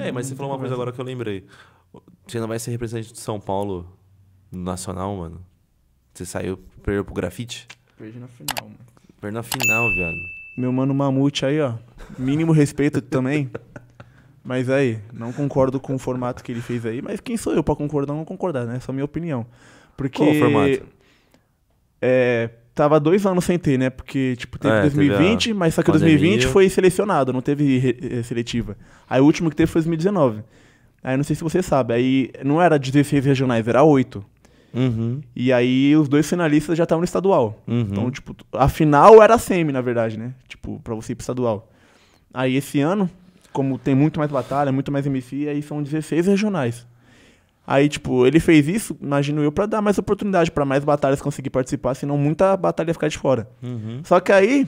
É, mas você falou uma coisa agora que eu lembrei. Você não vai ser representante de São Paulo no Nacional, mano? Você saiu, perdeu pro grafite? Perdi na final, mano. Perdi na final, viado. Meu mano Mamute aí, ó. Mínimo respeito também. Mas aí, não concordo com o formato que ele fez aí. Mas quem sou eu pra concordar ou não concordar, né? é só minha opinião. Porque... Qual o formato? É, tava dois anos sem ter, né? Porque, tipo, teve é, 2020, teve mas só que 2020 foi selecionado, não teve eh, seletiva. Aí o último que teve foi 2019. Aí não sei se você sabe, aí não era 16 regionais, era 8. Uhum. E aí os dois finalistas já estavam no estadual. Uhum. Então, tipo, a final era semi, na verdade, né? Tipo, pra você ir pro estadual. Aí esse ano, como tem muito mais batalha, muito mais MC, aí são 16 regionais. Aí, tipo, ele fez isso, imagino eu, para dar mais oportunidade para mais batalhas conseguir participar, senão muita batalha ficar de fora. Uhum. Só que aí,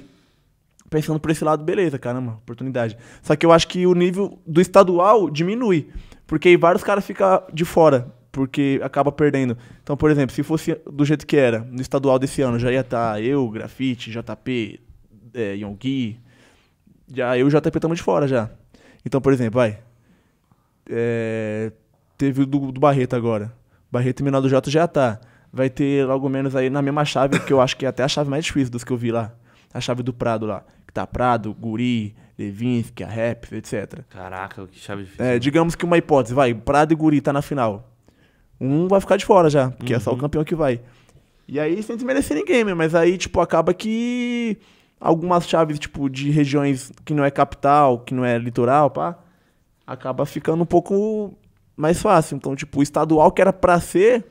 pensando por esse lado, beleza, caramba, oportunidade. Só que eu acho que o nível do estadual diminui, porque aí vários caras ficam de fora, porque acaba perdendo. Então, por exemplo, se fosse do jeito que era, no estadual desse ano, já ia estar tá eu, Grafite, JP, é, Yonggi, já eu e o JP estamos de fora já. Então, por exemplo, vai. É, Teve o do, do Barreto agora. Barreto e do J já tá. Vai ter logo menos aí na mesma chave, que eu acho que é até a chave mais difícil dos que eu vi lá. A chave do Prado lá. Que tá Prado, Guri, Levinsky, a Rap, etc. Caraca, que chave difícil. É, digamos que uma hipótese, vai, Prado e Guri tá na final. Um vai ficar de fora já, porque uhum. é só o uhum. campeão que vai. E aí, sem desmerecer ninguém, mas aí, tipo, acaba que algumas chaves, tipo, de regiões que não é capital, que não é litoral, pá, acaba ficando um pouco mais fácil. Então, tipo, o estadual que era pra ser,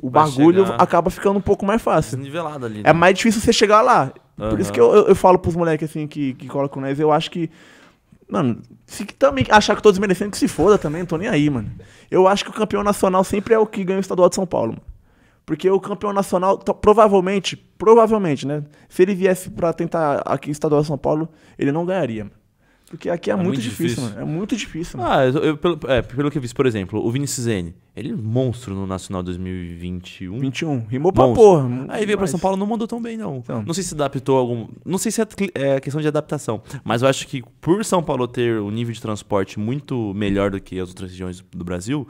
o bagulho chegar. acaba ficando um pouco mais fácil. nivelado ali. É né? É mais difícil você chegar lá. Uhum. Por isso que eu, eu, eu falo pros moleques assim que, que colocam nós, eu acho que. Mano, se também achar que eu tô desmerecendo, que se foda também, não tô nem aí, mano. Eu acho que o campeão nacional sempre é o que ganha o estadual de São Paulo, mano. Porque o campeão nacional, provavelmente, provavelmente, né? Se ele viesse para tentar aqui em estadual de São Paulo, ele não ganharia, mano. Porque aqui é, é muito, muito, difícil, difícil. É muito difícil. Mano. Ah, eu, eu, pelo, é, pelo que eu vi, por exemplo, o Vinicius Zene, ele é monstro no Nacional 2021. 21, rimou pra monstro. porra. Aí veio mas... pra São Paulo, não mandou tão bem, não. Então. Não sei se adaptou algum. Não sei se é, é questão de adaptação, mas eu acho que por São Paulo ter um nível de transporte muito melhor do que as outras regiões do Brasil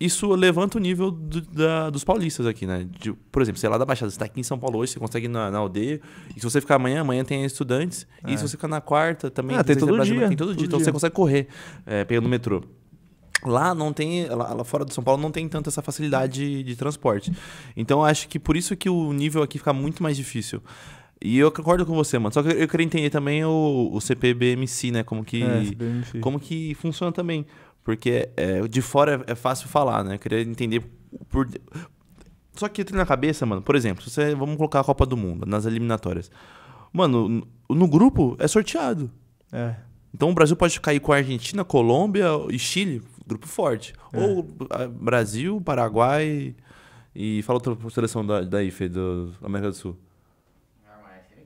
isso levanta o nível do, da, dos paulistas aqui, né? De, por exemplo, sei é lá da Baixada, você tá aqui em São Paulo hoje, você consegue ir na, na aldeia. E se você ficar amanhã, amanhã tem estudantes. É. E se você ficar na quarta, também ah, tem, todo Brasil, dia, tem todo, todo dia. Então você consegue correr é, pegando o metrô. Lá não tem, lá, lá, fora de São Paulo não tem tanta essa facilidade de, de transporte. Então acho que por isso que o nível aqui fica muito mais difícil. E eu concordo com você, mano. Só que eu queria entender também o, o CPBMC, né? Como que, é, como que funciona também. Porque é, de fora é, fácil falar, né? Eu queria entender por. Só que entra na cabeça, mano, por exemplo, você, vamos colocar a Copa do Mundo nas eliminatórias. Mano, no, no grupo é sorteado. É. Então o Brasil pode cair com a Argentina, Colômbia e Chile, grupo forte. É. Ou ah, Brasil, Paraguai e fala outra seleção da, da IFE, do, da América do Sul.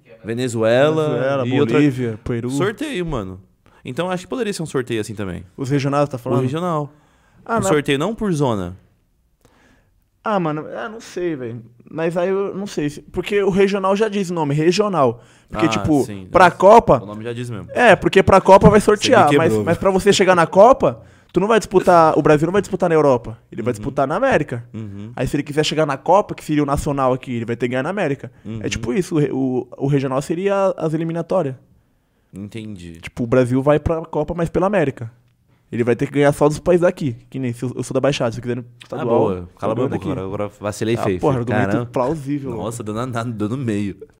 Né? Venezuela, Venezuela e Bolívia, outra... Peru. Sorteio, mano. Então acho que poderia ser um sorteio assim também. Os regionais, tá falando? O regional. Ah, um não. sorteio não por zona. Ah, mano, ah, não sei, velho. Mas aí eu não sei. Porque o regional já diz o nome, regional. Porque, ah, tipo, sim, pra nossa. Copa. O nome já diz mesmo. É, porque pra Copa vai sortear. Quebrou, mas, mas pra você chegar na Copa, tu não vai disputar. O Brasil não vai disputar na Europa. Ele uhum. vai disputar na América. Uhum. Aí se ele quiser chegar na Copa, que seria o nacional aqui, ele vai ter que ganhar na América. É uhum. É tipo isso. o, o regional seria as eliminatórias. Entendi. Tipo, o Brasil vai pra Copa, mas pela América. Ele vai ter que ganhar só dos países daqui. Que nem se eu, sou da Baixada, se eu quiser tá Ah, boa. Cala a boca, agora, agora vacilei ah, feio. Porra, argumento plausível. Nossa, dando na, no meio.